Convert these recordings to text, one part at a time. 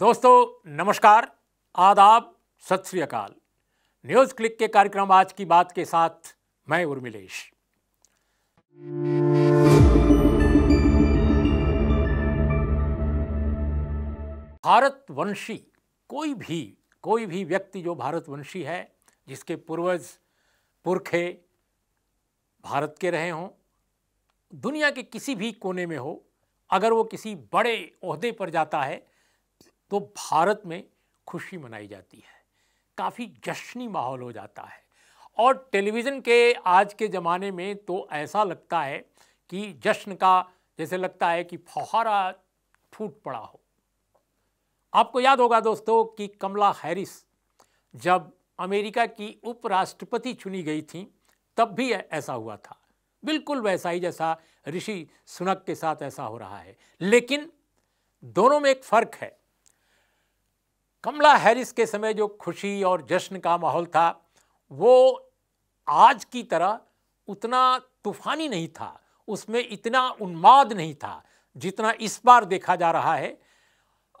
दोस्तों नमस्कार आदाब सत श्रीकाल न्यूज क्लिक के कार्यक्रम आज की बात के साथ मैं उर्मिलेश भारतवंशी कोई भी कोई भी व्यक्ति जो भारतवंशी है जिसके पूर्वज पुरखे भारत के रहे हों दुनिया के किसी भी कोने में हो अगर वो किसी बड़े ओहदे पर जाता है तो भारत में खुशी मनाई जाती है काफ़ी जश्नी माहौल हो जाता है और टेलीविज़न के आज के ज़माने में तो ऐसा लगता है कि जश्न का जैसे लगता है कि फौहारा फूट पड़ा हो आपको याद होगा दोस्तों कि कमला हैरिस जब अमेरिका की उपराष्ट्रपति चुनी गई थी तब भी ऐसा हुआ था बिल्कुल वैसा ही जैसा ऋषि सुनक के साथ ऐसा हो रहा है लेकिन दोनों में एक फ़र्क है कमला हैरिस के समय जो खुशी और जश्न का माहौल था वो आज की तरह उतना तूफानी नहीं था उसमें इतना उन्माद नहीं था जितना इस बार देखा जा रहा है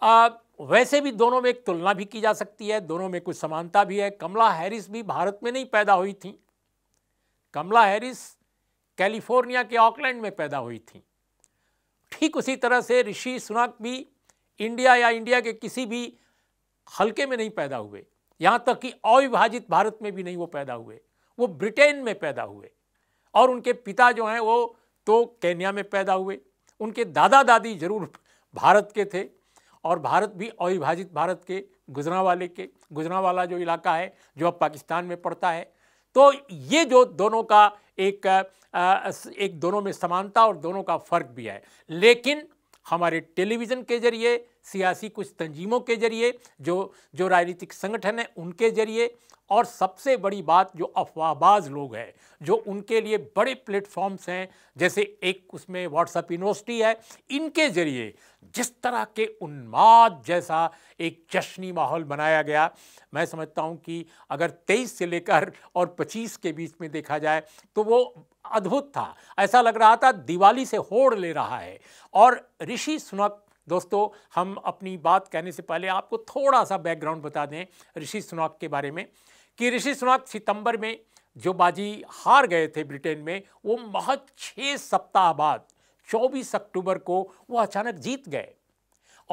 आ, वैसे भी दोनों में एक तुलना भी की जा सकती है दोनों में कुछ समानता भी है कमला हैरिस भी भारत में नहीं पैदा हुई थी कमला हैरिस कैलिफोर्निया के ऑकलैंड में पैदा हुई थी ठीक उसी तरह से ऋषि सुनक भी इंडिया या इंडिया के किसी भी हल्के में नहीं पैदा हुए यहाँ तक कि अविभाजित भारत में भी नहीं वो पैदा हुए वो ब्रिटेन में पैदा हुए और उनके पिता जो हैं वो तो केन्या में पैदा हुए उनके दादा दादी जरूर भारत के थे और भारत भी अविभाजित भारत के गुजरा वाले के गुजरा वाला जो इलाका है जो अब पाकिस्तान में पड़ता है तो ये जो दोनों का एक एक दोनों में समानता और दोनों का फर्क भी है लेकिन हमारे टेलीविज़न के जरिए सियासी कुछ तंजीमों के जरिए जो जो राजनीतिक संगठन है उनके जरिए और सबसे बड़ी बात जो अफवाहबाज लोग हैं जो उनके लिए बड़े प्लेटफॉर्म्स हैं जैसे एक उसमें व्हाट्सएप यूनिवर्सिटी है इनके जरिए जिस तरह के उन्माद जैसा एक जश्नी माहौल बनाया गया मैं समझता हूँ कि अगर 23 से लेकर और 25 के बीच में देखा जाए तो वो अद्भुत था ऐसा लग रहा था दिवाली से होड़ ले रहा है और ऋषि सुनक दोस्तों हम अपनी बात कहने से पहले आपको थोड़ा सा बैकग्राउंड बता दें ऋषि सुनाक के बारे में कि ऋषि सुनाक सितंबर में जो बाजी हार गए थे ब्रिटेन में वो महज छः सप्ताह बाद 24 अक्टूबर को वो अचानक जीत गए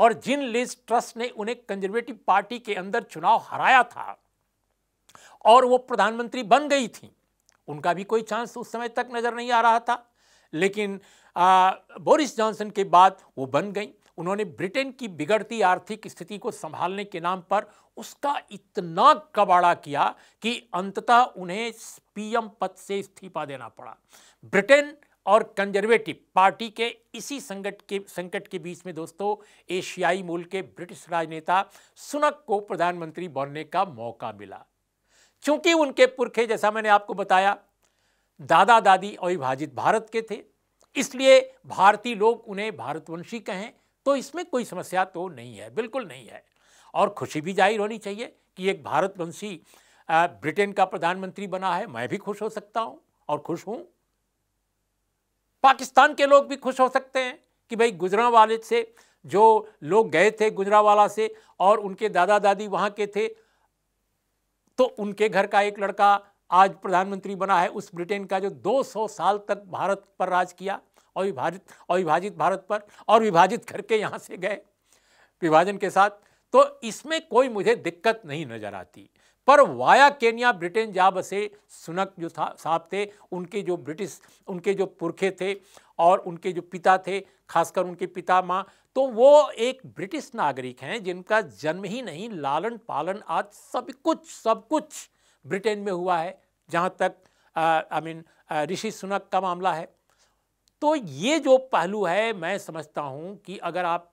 और जिन लिज ट्रस्ट ने उन्हें कंजर्वेटिव पार्टी के अंदर चुनाव हराया था और वो प्रधानमंत्री बन गई थी उनका भी कोई चांस उस समय तक नज़र नहीं आ रहा था लेकिन आ, बोरिस जॉनसन के बाद वो बन गई उन्होंने ब्रिटेन की बिगड़ती आर्थिक स्थिति को संभालने के नाम पर उसका इतना कबाड़ा किया कि अंततः उन्हें पीएम पद से इस्तीफा देना पड़ा ब्रिटेन और कंजर्वेटिव पार्टी के इसी संकट के संकट के बीच में दोस्तों एशियाई मूल के ब्रिटिश राजनेता सुनक को प्रधानमंत्री बनने का मौका मिला चूंकि उनके पुरखे जैसा मैंने आपको बताया दादा दादी अविभाजित भारत के थे इसलिए भारतीय लोग उन्हें भारतवंशी कहें तो इसमें कोई समस्या तो नहीं है बिल्कुल नहीं है और खुशी भी जाहिर होनी चाहिए कि एक भारतवंशी ब्रिटेन का प्रधानमंत्री बना है मैं भी खुश हो सकता हूं और खुश हूं पाकिस्तान के लोग भी खुश हो सकते हैं कि भाई गुजरा वाले से जो लोग गए थे गुजरावाला से और उनके दादा दादी वहां के थे तो उनके घर का एक लड़का आज प्रधानमंत्री बना है उस ब्रिटेन का जो 200 साल तक भारत पर राज किया अविभाजित अविभाजित भारत पर और विभाजित करके यहाँ से गए विभाजन के साथ तो इसमें कोई मुझे दिक्कत नहीं नज़र आती पर वाया केनिया ब्रिटेन जा बसे सुनक जो था साहब थे उनके जो ब्रिटिश उनके जो पुरखे थे और उनके जो पिता थे खासकर उनके पिता माँ तो वो एक ब्रिटिश नागरिक हैं जिनका जन्म ही नहीं लालन पालन आज सब कुछ सब कुछ ब्रिटेन में हुआ है जहाँ तक आई मीन ऋषि सुनक का मामला है तो ये जो पहलू है मैं समझता हूँ कि अगर आप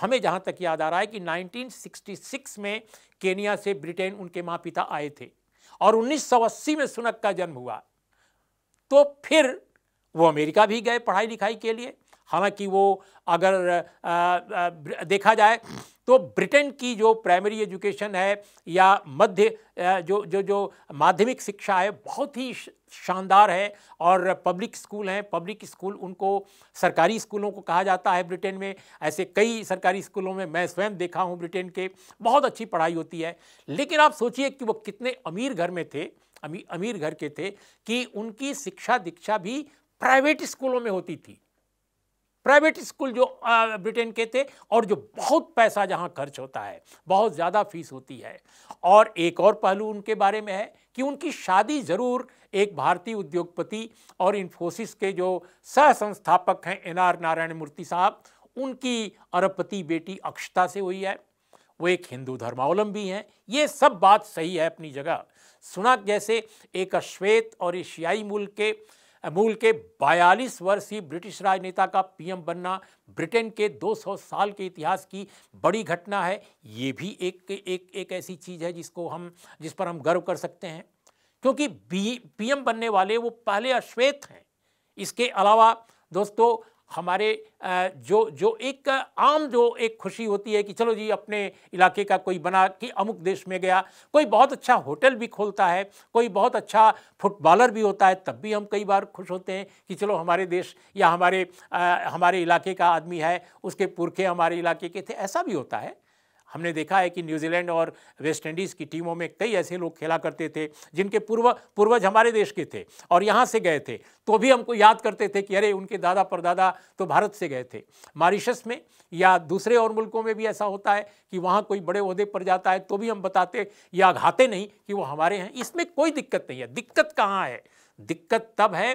हमें जहाँ तक याद आ रहा है कि 1966 में केनिया से ब्रिटेन उनके माँ पिता आए थे और 1980 में सुनक का जन्म हुआ तो फिर वो अमेरिका भी गए पढ़ाई लिखाई के लिए हालांकि वो अगर आ, आ, देखा जाए तो ब्रिटेन की जो प्राइमरी एजुकेशन है या मध्य जो जो जो माध्यमिक शिक्षा है बहुत ही शानदार है और पब्लिक स्कूल हैं पब्लिक स्कूल उनको सरकारी स्कूलों को कहा जाता है ब्रिटेन में ऐसे कई सरकारी स्कूलों में मैं स्वयं देखा हूँ ब्रिटेन के बहुत अच्छी पढ़ाई होती है लेकिन आप सोचिए कि वो कितने अमीर घर में थे अमीर अमीर घर के थे कि उनकी शिक्षा दीक्षा भी प्राइवेट स्कूलों में होती थी प्राइवेट स्कूल जो ब्रिटेन के थे और जो बहुत पैसा जहाँ खर्च होता है बहुत ज़्यादा फीस होती है और एक और पहलू उनके बारे में है कि उनकी शादी ज़रूर एक भारतीय उद्योगपति और इन्फोसिस के जो सह संस्थापक हैं एन आर नारायण मूर्ति साहब उनकी अरबपति बेटी अक्षता से हुई है वो एक हिंदू धर्मावलंबी हैं ये सब बात सही है अपनी जगह सुना जैसे एक अश्वेत और एशियाई मूल के अमूल के 42 वर्षीय ब्रिटिश राजनेता का पीएम बनना ब्रिटेन के 200 साल के इतिहास की बड़ी घटना है ये भी एक एक एक ऐसी चीज़ है जिसको हम जिस पर हम गर्व कर सकते हैं क्योंकि पीएम बनने वाले वो पहले अश्वेत हैं इसके अलावा दोस्तों हमारे जो जो एक आम जो एक खुशी होती है कि चलो जी अपने इलाके का कोई बना कि अमुक देश में गया कोई बहुत अच्छा होटल भी खोलता है कोई बहुत अच्छा फुटबॉलर भी होता है तब भी हम कई बार खुश होते हैं कि चलो हमारे देश या हमारे आ, हमारे इलाके का आदमी है उसके पुरखे हमारे इलाके के थे ऐसा भी होता है हमने देखा है कि न्यूजीलैंड और वेस्ट इंडीज़ की टीमों में कई ऐसे लोग खेला करते थे जिनके पूर्व पूर्वज हमारे देश के थे और यहाँ से गए थे तो भी हमको याद करते थे कि अरे उनके दादा परदादा तो भारत से गए थे मॉरिशस में या दूसरे और मुल्कों में भी ऐसा होता है कि वहाँ कोई बड़े अहदे पर जाता है तो भी हम बताते या घाते नहीं कि वो हमारे हैं इसमें कोई दिक्कत नहीं है दिक्कत कहाँ है दिक्कत तब है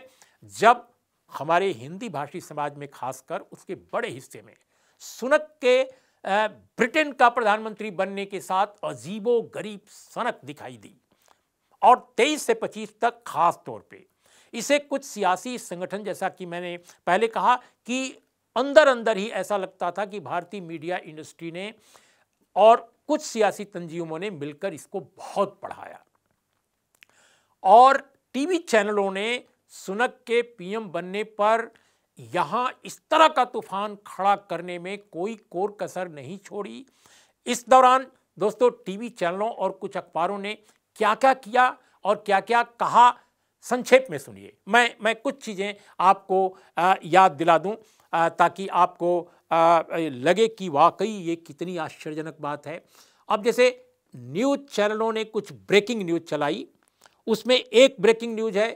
जब हमारे हिंदी भाषी समाज में खासकर उसके बड़े हिस्से में सुनक के ब्रिटेन का प्रधानमंत्री बनने के साथ अजीबो गरीब सनक दिखाई दी और 23 से 25 तक खास तौर पे इसे कुछ सियासी संगठन जैसा कि मैंने पहले कहा कि अंदर अंदर ही ऐसा लगता था कि भारतीय मीडिया इंडस्ट्री ने और कुछ सियासी तंजीमों ने मिलकर इसको बहुत पढ़ाया और टीवी चैनलों ने सुनक के पीएम बनने पर यहां इस तरह का तूफान खड़ा करने में कोई कोर कसर नहीं छोड़ी इस दौरान दोस्तों टीवी चैनलों और कुछ अखबारों ने क्या क्या किया और क्या क्या कहा संक्षेप में सुनिए मैं मैं कुछ चीज़ें आपको याद दिला दूं ताकि आपको लगे कि वाकई ये कितनी आश्चर्यजनक बात है अब जैसे न्यूज़ चैनलों ने कुछ ब्रेकिंग न्यूज़ चलाई उसमें एक ब्रेकिंग न्यूज़ है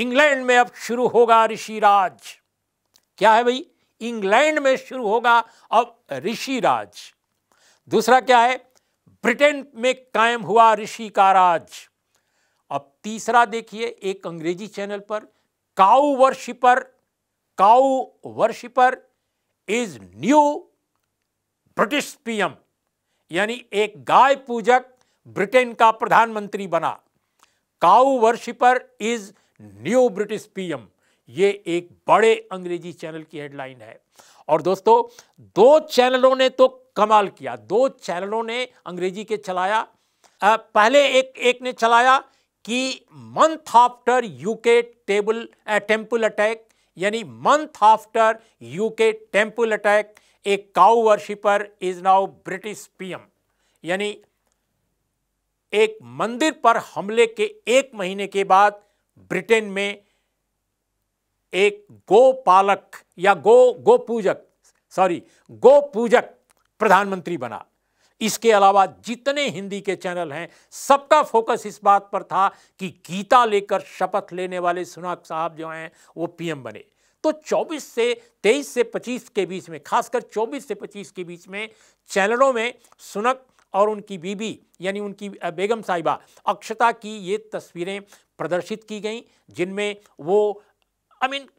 इंग्लैंड में अब शुरू होगा ऋषि राज क्या है भाई इंग्लैंड में शुरू होगा अब ऋषि राज दूसरा क्या है ब्रिटेन में कायम हुआ ऋषि का राज अब तीसरा देखिए एक अंग्रेजी चैनल पर cow worshipper cow worshipper is new British PM यानी एक गाय पूजक ब्रिटेन का प्रधानमंत्री बना cow worshipper is new British PM ये एक बड़े अंग्रेजी चैनल की हेडलाइन है और दोस्तों दो चैनलों ने तो कमाल किया दो चैनलों ने अंग्रेजी के चलाया पहले एक एक ने चलाया कि month after UK table temple attack यानी month after UK temple attack a cow worshipper is now British PM यानी एक मंदिर पर हमले के एक महीने के बाद ब्रिटेन में एक गोपालक या गो गो पूजक सॉरी गो पूजक प्रधानमंत्री बना इसके अलावा जितने हिंदी के चैनल हैं सबका फोकस इस बात पर था कि गीता लेकर शपथ लेने वाले सुनाक साहब जो हैं वो पीएम बने तो 24 से 23 से 25 के बीच में खासकर 24 से 25 के बीच में चैनलों में सुनक और उनकी बीबी यानी उनकी बेगम साहिबा अक्षता की ये तस्वीरें प्रदर्शित की गई जिनमें वो आई I मीन mean,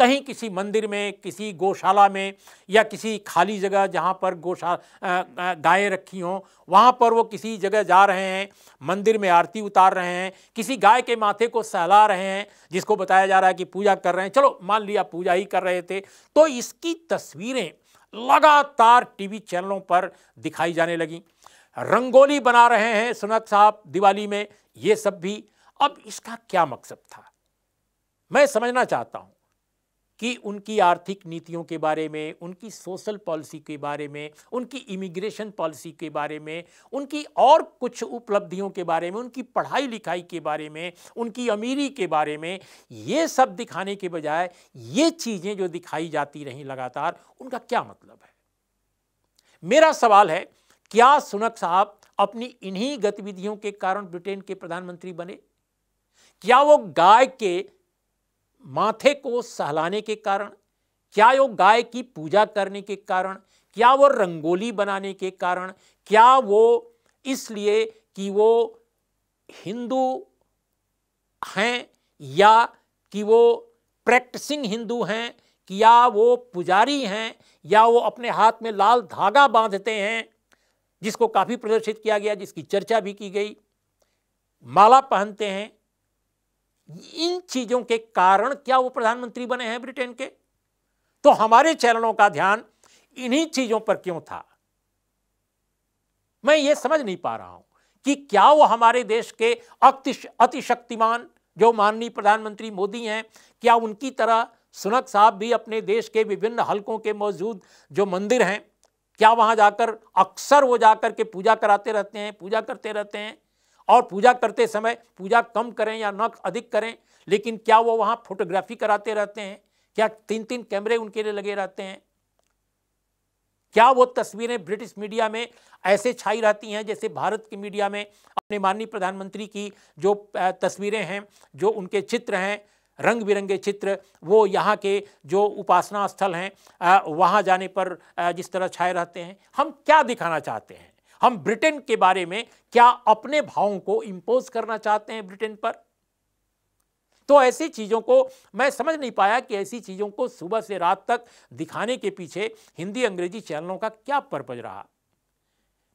कहीं किसी मंदिर में किसी गौशाला में या किसी खाली जगह जहाँ पर गौशा गायें रखी हों वहाँ पर वो किसी जगह जा रहे हैं मंदिर में आरती उतार रहे हैं किसी गाय के माथे को सहला रहे हैं जिसको बताया जा रहा है कि पूजा कर रहे हैं चलो मान लिया पूजा ही कर रहे थे तो इसकी तस्वीरें लगातार टीवी चैनलों पर दिखाई जाने लगी रंगोली बना रहे हैं सुनक साहब दिवाली में ये सब भी अब इसका क्या मकसद था मैं समझना चाहता हूं कि उनकी आर्थिक नीतियों के बारे में उनकी सोशल पॉलिसी के बारे में उनकी इमिग्रेशन पॉलिसी के बारे में उनकी और कुछ उपलब्धियों के बारे में उनकी पढ़ाई लिखाई के बारे में उनकी अमीरी के बारे में ये सब दिखाने के बजाय ये चीज़ें जो दिखाई जाती रहीं लगातार उनका क्या मतलब है मेरा सवाल है क्या सुनक साहब अपनी इन्हीं गतिविधियों के कारण ब्रिटेन के प्रधानमंत्री बने क्या वो गाय के माथे को सहलाने के कारण क्या वो गाय की पूजा करने के कारण क्या वो रंगोली बनाने के कारण क्या वो इसलिए कि वो हिंदू हैं या कि वो प्रैक्टिसिंग हिंदू हैं कि या वो पुजारी हैं या वो अपने हाथ में लाल धागा बांधते हैं जिसको काफ़ी प्रदर्शित किया गया जिसकी चर्चा भी की गई माला पहनते हैं इन चीजों के कारण क्या वो प्रधानमंत्री बने हैं ब्रिटेन के तो हमारे चैनलों का ध्यान इन्हीं चीजों पर क्यों था मैं ये समझ नहीं पा रहा हूं कि क्या वो हमारे देश के अतिशक्तिमान जो माननीय प्रधानमंत्री मोदी हैं क्या उनकी तरह सुनक साहब भी अपने देश के विभिन्न हलकों के मौजूद जो मंदिर हैं क्या वहां जाकर अक्सर वो जाकर के पूजा कराते रहते हैं पूजा करते रहते हैं और पूजा करते समय पूजा कम करें या न अधिक करें लेकिन क्या वो वहाँ फोटोग्राफी कराते रहते हैं क्या तीन तीन कैमरे उनके लिए लगे रहते हैं क्या वो तस्वीरें ब्रिटिश मीडिया में ऐसे छाई रहती हैं जैसे भारत की मीडिया में अपने माननीय प्रधानमंत्री की जो तस्वीरें हैं जो उनके चित्र हैं रंग बिरंगे चित्र वो यहाँ के जो उपासना स्थल हैं वहाँ जाने पर जिस तरह छाए रहते हैं हम क्या दिखाना चाहते हैं हम ब्रिटेन के बारे में क्या अपने भावों को इंपोज करना चाहते हैं ब्रिटेन पर तो ऐसी चीज़ों को मैं समझ नहीं पाया कि ऐसी चीज़ों को सुबह से रात तक दिखाने के पीछे हिंदी अंग्रेजी चैनलों का क्या पर्पज रहा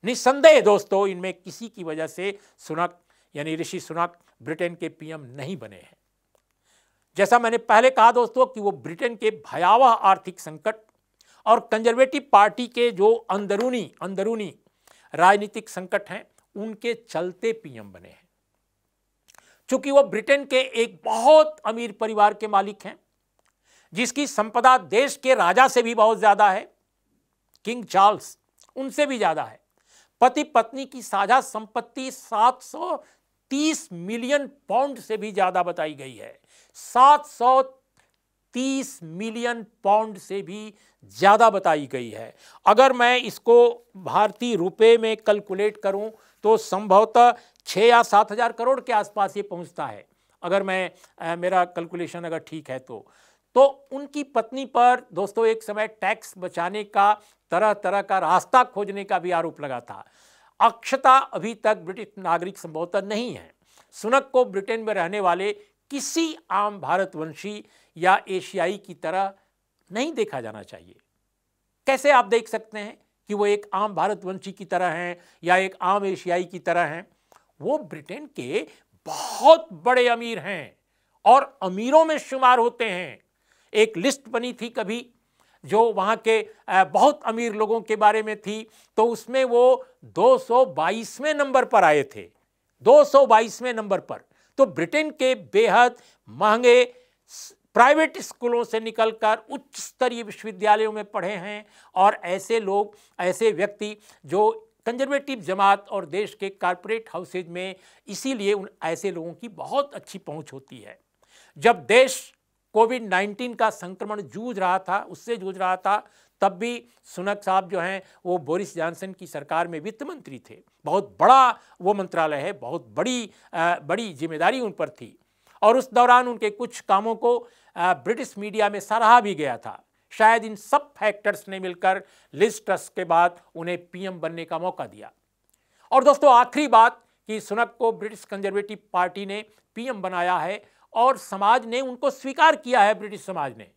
निसंदेह दोस्तों इनमें किसी की वजह से सुनक यानी ऋषि सुनक ब्रिटेन के पीएम नहीं बने हैं जैसा मैंने पहले कहा दोस्तों कि वो ब्रिटेन के भयावह आर्थिक संकट और कंजर्वेटिव पार्टी के जो अंदरूनी अंदरूनी राजनीतिक संकट हैं उनके चलते पीएम बने हैं चूंकि वह ब्रिटेन के एक बहुत अमीर परिवार के मालिक हैं जिसकी संपदा देश के राजा से भी बहुत ज्यादा है किंग चार्ल्स उनसे भी ज्यादा है पति पत्नी की साझा संपत्ति 730 मिलियन पाउंड से भी ज्यादा बताई गई है 30 मिलियन पाउंड से भी ज़्यादा बताई गई है अगर मैं इसको भारतीय रुपए में कैलकुलेट करूं तो संभवतः छः या सात हज़ार करोड़ के आसपास ये पहुंचता है अगर मैं आ, मेरा कैलकुलेशन अगर ठीक है तो तो उनकी पत्नी पर दोस्तों एक समय टैक्स बचाने का तरह तरह का रास्ता खोजने का भी आरोप लगा था अक्षता अभी तक ब्रिटिश नागरिक संभवतः नहीं है सुनक को ब्रिटेन में रहने वाले किसी आम भारतवंशी या एशियाई की तरह नहीं देखा जाना चाहिए कैसे आप देख सकते हैं कि वो एक आम भारतवंशी की तरह हैं या एक आम एशियाई की तरह हैं वो ब्रिटेन के बहुत बड़े अमीर हैं और अमीरों में शुमार होते हैं एक लिस्ट बनी थी कभी जो वहाँ के बहुत अमीर लोगों के बारे में थी तो उसमें वो 222वें नंबर पर आए थे 222वें नंबर पर तो ब्रिटेन के बेहद महंगे प्राइवेट स्कूलों से निकलकर उच्च स्तरीय विश्वविद्यालयों में पढ़े हैं और ऐसे लोग ऐसे व्यक्ति जो कंजर्वेटिव जमात और देश के कारपोरेट हाउसेज में इसीलिए उन ऐसे लोगों की बहुत अच्छी पहुंच होती है जब देश कोविड 19 का संक्रमण जूझ रहा था उससे जूझ रहा था तब भी सुनक साहब जो हैं वो बोरिस जॉनसन की सरकार में वित्त मंत्री थे बहुत बड़ा वो मंत्रालय है बहुत बड़ी आ, बड़ी जिम्मेदारी उन पर थी और उस दौरान उनके कुछ कामों को ब्रिटिश मीडिया में सराहा भी गया था शायद इन सब फैक्टर्स ने मिलकर लिस्टस के बाद उन्हें पीएम बनने का मौका दिया और दोस्तों आखिरी बात कि सुनक को ब्रिटिश कंजर्वेटिव पार्टी ने पीएम बनाया है और समाज ने उनको स्वीकार किया है ब्रिटिश समाज ने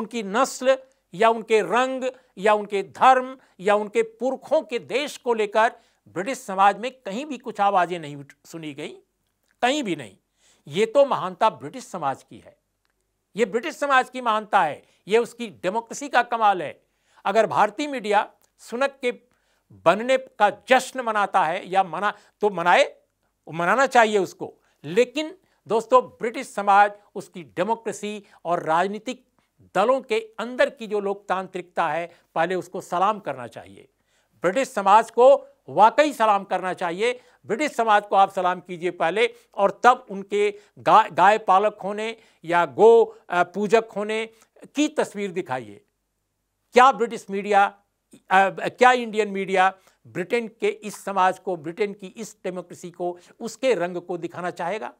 उनकी नस्ल या उनके रंग या उनके धर्म या उनके पुरखों के देश को लेकर ब्रिटिश समाज में कहीं भी कुछ आवाज़ें नहीं सुनी गई कहीं भी नहीं ये तो महानता ब्रिटिश समाज की है ये ब्रिटिश समाज की महानता है ये उसकी डेमोक्रेसी का कमाल है अगर भारतीय मीडिया सुनक के बनने का जश्न मनाता है या मना तो मनाए मनाना चाहिए उसको लेकिन दोस्तों ब्रिटिश समाज उसकी डेमोक्रेसी और राजनीतिक दलों के अंदर की जो लोकतांत्रिकता है पहले उसको सलाम करना चाहिए ब्रिटिश समाज को वाकई सलाम करना चाहिए ब्रिटिश समाज को आप सलाम कीजिए पहले और तब उनके गाय गाय पालक होने या गो पूजक होने की तस्वीर दिखाइए क्या ब्रिटिश मीडिया क्या इंडियन मीडिया ब्रिटेन के इस समाज को ब्रिटेन की इस डेमोक्रेसी को उसके रंग को दिखाना चाहेगा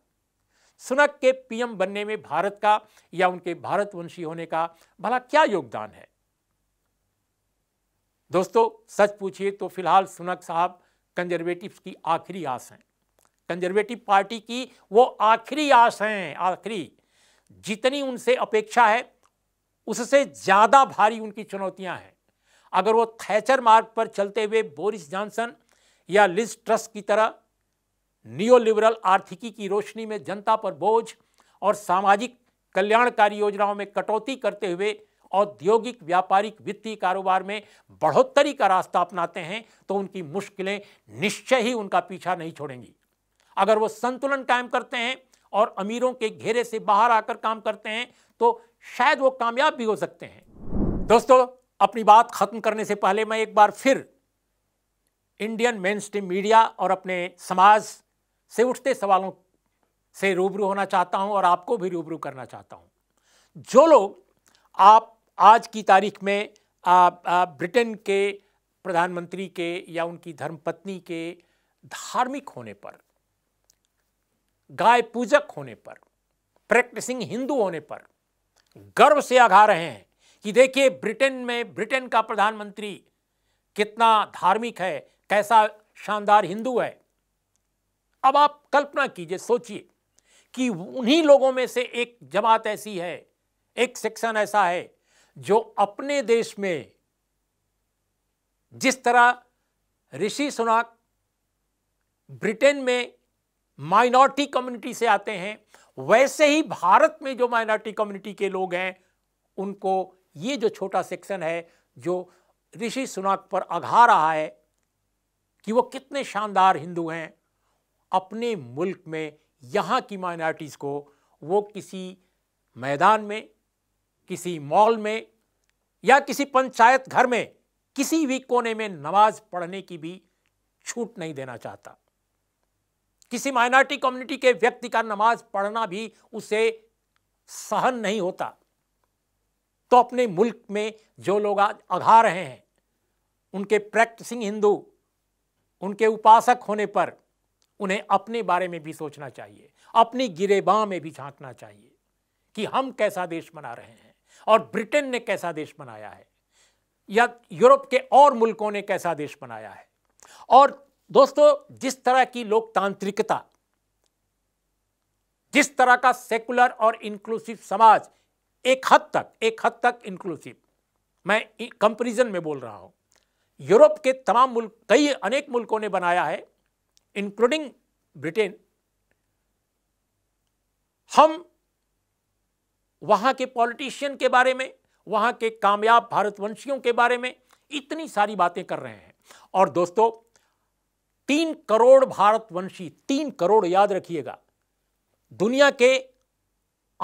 सुनक के पीएम बनने में भारत का या उनके भारतवंशी होने का भला क्या योगदान है दोस्तों सच पूछिए तो फिलहाल सुनक साहब कंजर्वेटिव की आखिरी आस हैं कंजर्वेटिव पार्टी की वो आखिरी आस हैं आखिरी जितनी उनसे अपेक्षा है उससे ज़्यादा भारी उनकी चुनौतियां हैं अगर वो थैचर मार्ग पर चलते हुए बोरिस जॉनसन या लिज ट्रस्ट की तरह नियो लिबरल आर्थिकी की रोशनी में जनता पर बोझ और सामाजिक कल्याणकारी योजनाओं में कटौती करते हुए औद्योगिक व्यापारिक वित्तीय कारोबार में बढ़ोतरी का रास्ता अपनाते हैं तो उनकी मुश्किलें निश्चय ही उनका पीछा नहीं छोड़ेंगी अगर वो संतुलन कायम करते हैं और अमीरों के घेरे से बाहर आकर काम करते हैं तो शायद वो कामयाब भी हो सकते हैं दोस्तों अपनी बात खत्म करने से पहले मैं एक बार फिर इंडियन मेन स्ट्रीम मीडिया और अपने समाज से उठते सवालों से रूबरू होना चाहता हूं और आपको भी रूबरू करना चाहता हूं जो लोग आप आज की तारीख में ब्रिटेन के प्रधानमंत्री के या उनकी धर्मपत्नी के धार्मिक होने पर गाय पूजक होने पर प्रैक्टिसिंग हिंदू होने पर गर्व से आघा रहे हैं कि देखिए ब्रिटेन में ब्रिटेन का प्रधानमंत्री कितना धार्मिक है कैसा शानदार हिंदू है अब आप कल्पना कीजिए सोचिए कि उन्हीं लोगों में से एक जमात ऐसी है एक सेक्शन ऐसा है जो अपने देश में जिस तरह ऋषि सुनाक ब्रिटेन में माइनॉरिटी कम्युनिटी से आते हैं वैसे ही भारत में जो माइनॉरिटी कम्युनिटी के लोग हैं उनको ये जो छोटा सेक्शन है जो ऋषि सुनाक पर आघा रहा है कि वो कितने शानदार हिंदू हैं अपने मुल्क में यहाँ की माइनॉरिटीज़ को वो किसी मैदान में किसी मॉल में या किसी पंचायत घर में किसी भी कोने में नमाज पढ़ने की भी छूट नहीं देना चाहता किसी माइनॉरिटी कम्युनिटी के व्यक्ति का नमाज पढ़ना भी उसे सहन नहीं होता तो अपने मुल्क में जो लोग आज अघा रहे हैं उनके प्रैक्टिसिंग हिंदू उनके उपासक होने पर उन्हें अपने बारे में भी सोचना चाहिए अपनी गिरेबां में भी झांकना चाहिए कि हम कैसा देश बना रहे हैं और ब्रिटेन ने कैसा देश बनाया है या यूरोप के और मुल्कों ने कैसा देश बनाया है और दोस्तों जिस तरह की लोकतांत्रिकता जिस तरह का सेकुलर और इंक्लूसिव समाज एक हद तक एक हद तक इंक्लूसिव मैं कंपेरिजन में बोल रहा हूं यूरोप के तमाम मुल्क कई अनेक मुल्कों ने बनाया है इंक्लूडिंग ब्रिटेन हम वहाँ के पॉलिटिशियन के बारे में वहाँ के कामयाब भारतवंशियों के बारे में इतनी सारी बातें कर रहे हैं और दोस्तों तीन करोड़ भारतवंशी तीन करोड़ याद रखिएगा दुनिया के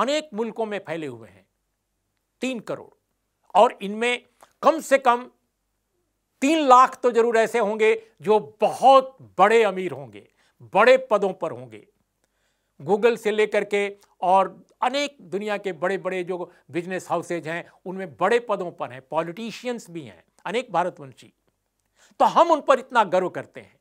अनेक मुल्कों में फैले हुए हैं तीन करोड़ और इनमें कम से कम तीन लाख तो जरूर ऐसे होंगे जो बहुत बड़े अमीर होंगे बड़े पदों पर होंगे गूगल से लेकर के और अनेक दुनिया के बड़े बड़े जो बिजनेस हाउसेज हैं उनमें बड़े पदों पर हैं पॉलिटिशियंस भी हैं अनेक भारतवंशी तो हम उन पर इतना गर्व करते हैं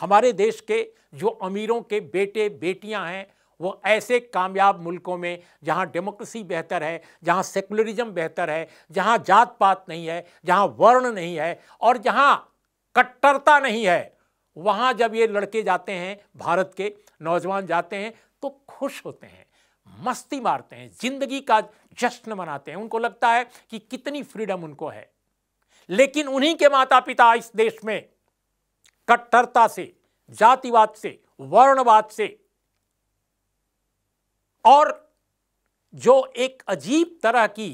हमारे देश के जो अमीरों के बेटे बेटियां हैं वो ऐसे कामयाब मुल्कों में जहाँ डेमोक्रेसी बेहतर है जहाँ सेकुलरिज्म बेहतर है जहाँ जात पात नहीं है जहाँ वर्ण नहीं है और जहाँ कट्टरता नहीं है वहाँ जब ये लड़के जाते हैं भारत के नौजवान जाते हैं तो खुश होते हैं मस्ती मारते हैं जिंदगी का जश्न मनाते हैं उनको लगता है कि कितनी फ्रीडम उनको है लेकिन उन्हीं के माता पिता इस देश में कट्टरता से जातिवाद से वर्णवाद से और जो एक अजीब तरह की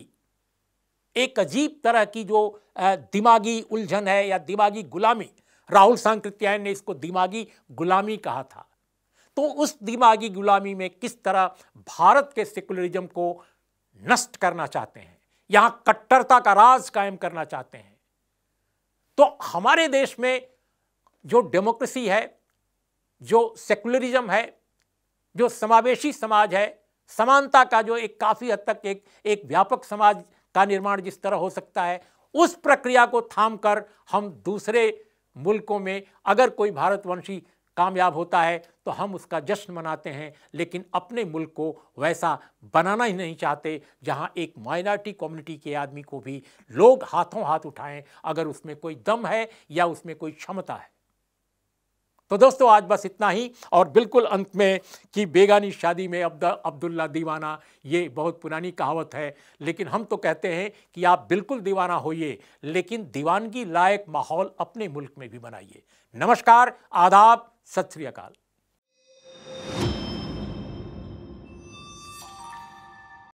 एक अजीब तरह की जो दिमागी उलझन है या दिमागी गुलामी राहुल सांकृत्यायन ने इसको दिमागी गुलामी कहा था तो उस दिमागी गुलामी में किस तरह भारत के सेकुलरिज्म को नष्ट करना चाहते हैं यहां कट्टरता का राज कायम करना चाहते हैं तो हमारे देश में जो डेमोक्रेसी है जो सेकुलरिज्म है जो समावेशी समाज है समानता का जो एक काफ़ी हद तक एक एक व्यापक समाज का निर्माण जिस तरह हो सकता है उस प्रक्रिया को थाम कर हम दूसरे मुल्कों में अगर कोई भारतवंशी कामयाब होता है तो हम उसका जश्न मनाते हैं लेकिन अपने मुल्क को वैसा बनाना ही नहीं चाहते जहां एक माइनॉरिटी कम्युनिटी के आदमी को भी लोग हाथों हाथ उठाएं अगर उसमें कोई दम है या उसमें कोई क्षमता है तो दोस्तों आज बस इतना ही और बिल्कुल अंत में कि बेगानी शादी में अब्द अब्दुल्ला दीवाना ये बहुत पुरानी कहावत है लेकिन हम तो कहते हैं कि आप बिल्कुल दीवाना होइए लेकिन दीवानगी लायक माहौल अपने मुल्क में भी बनाइए नमस्कार आदाब सत श्री अकाल